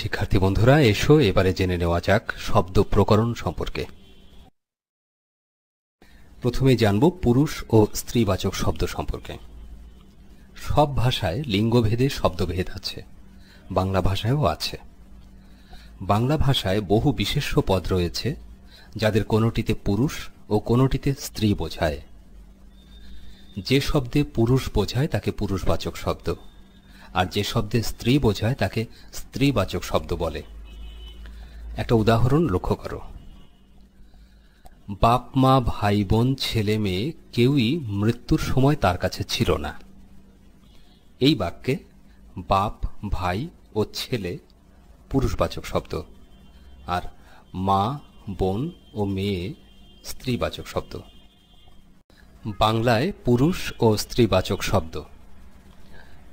শিক্ষার্থী বন্ধুরা এসো এবারে জেনে নেওয়া যাক শব্দ প্রকরণ সম্পর্কে প্রথমে জানব পুরুষ ও স্ত্রীবাচক শব্দ সম্পর্কে সব ভাষায় লিঙ্গভেদে শব্দভেদ আছে বাংলা ভাষায়ও আছে বাংলা ভাষায় বহু বিশেষ পদ রয়েছে যাদের কোনোটিতে পুরুষ ও কোনোটিতে স্ত্রী বোঝায় যে শব্দে পুরুষ বোঝায় তাকে পুরুষবাচক শব্দ আর যে শব্দে স্ত্রী বোঝায় তাকে স্ত্রীবাচক শব্দ বলে একটা উদাহরণ লক্ষ্য করো বাপ মা ভাই বোন ছেলে মেয়ে কেউই মৃত্যুর সময় তার কাছে ছিল না এই বাক্যে বাপ ভাই ও ছেলে পুরুষবাচক শব্দ আর মা বোন ও মেয়ে স্ত্রীবাচক শব্দ বাংলায় পুরুষ ও স্ত্রীবাচক শব্দ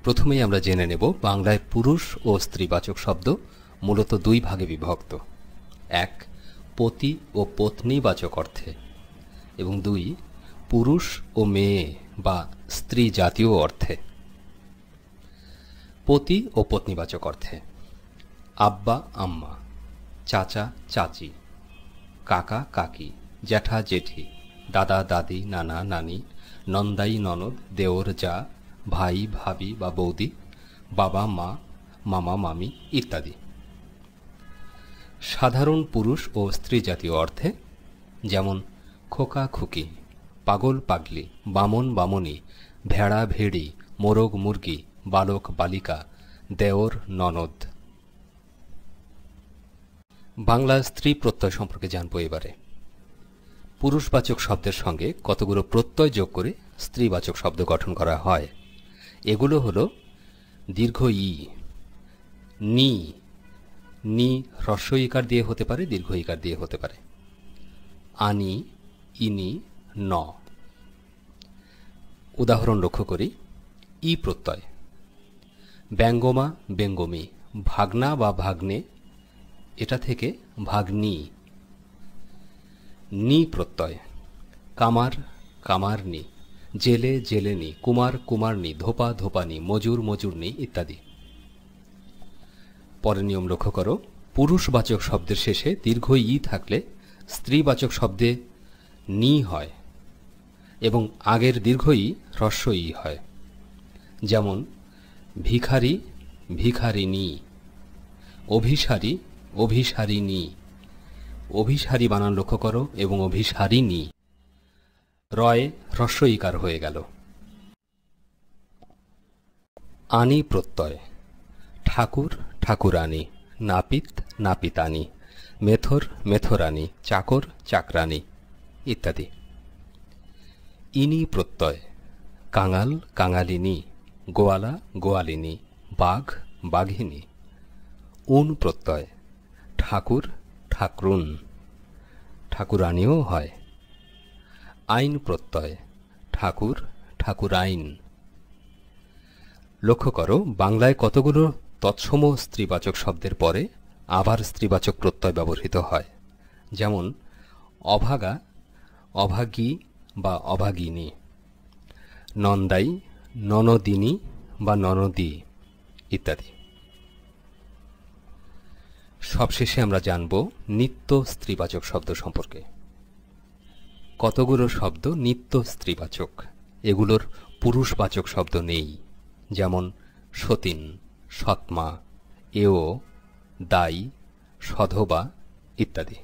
প্রথমেই আমরা জেনে নেব বাংলায় পুরুষ ও স্ত্রীবাচক শব্দ মূলত দুই ভাগে বিভক্ত এক পতি ও পত্নীবাচক অর্থে এবং দুই পুরুষ ও মেয়ে বা স্ত্রী জাতীয় অর্থে পতি ও পত্নীবাচক অর্থে আব্বা আম্মা চাচা চাচি কাকা কাকি জ্যাঠা জেঠি দাদা দাদি নানা নানি নন্দাই ননদ দেওর যা ভাই ভাবি বা বৌদি বাবা মা মামা মামি ইত্যাদি সাধারণ পুরুষ ও স্ত্রী জাতীয় অর্থে যেমন খোকা খুকি পাগল পাগলি বামন বামনি ভেড়া ভেড়ি মোরগ মুরগি বালক বালিকা দেওর ননদ বাংলা স্ত্রী প্রত্যয় সম্পর্কে জানব এবারে পুরুষবাচক শব্দের সঙ্গে কতগুলো প্রত্যয় যোগ করে স্ত্রীবাচক শব্দ গঠন করা হয় এগুলো হলো দীর্ঘ ই নি নি হ্রস্ব ইকার দিয়ে হতে পারে দীর্ঘ ইকার দিয়ে হতে পারে আনি ইনি ন উদাহরণ লক্ষ্য করি ই প্রত্যয় ব্যঙ্গমা ব্যঙ্গমি ভাগনা বা ভাগ্নে এটা থেকে ভাগ্নি নি প্রত্যয় কামার কামার নি জেলে জেলেনি কুমার কুমারনি ধোপা ধোপানি মজুর মজুরনি ইত্যাদি পরে নিয়ম লক্ষ্য করো পুরুষবাচক শব্দের শেষে দীর্ঘ ই থাকলে স্ত্রীবাচক শব্দে নি হয় এবং আগের দীর্ঘ ই হ্রস্ব ই হয় যেমন ভিখারি ভিখারিনী অভিসারী অভিসারিনী অভিসারী বানান লক্ষ্য করো এবং অভিসারিনী রয় হ্রস্বইকার হয়ে গেল আনি প্রত্যয় ঠাকুর ঠাকুরানি নাপিত নাপিতানি মেথর মেথরানি চাকর চাকরানি ইত্যাদি ইনি প্রত্যয় কাঙাল কাঙালিনী গোয়ালা গোয়ালিনী বাঘ বাঘিনী উন প্রত্যয় ঠাকুর ঠাকরুন ঠাকুরানিও হয় আইন প্রত্যয় ঠাকুর ঠাকুর আইন লক্ষ্য করো বাংলায় কতগুলো তৎসম স্ত্রীবাচক শব্দের পরে আবার স্ত্রীবাচক প্রত্যয় ব্যবহৃত হয় যেমন অভাগা অভাগী বা অভাগিনী নন্দাই ননদিনী বা ননদী ইত্যাদি সবশেষে আমরা জানব নিত্য স্ত্রীবাচক শব্দ সম্পর্কে কতগুলো শব্দ নিত্য স্ত্রীবাচক এগুলোর পুরুষবাচক শব্দ নেই যেমন সতীন সৎমা এও দায়ী সধবা ইত্যাদি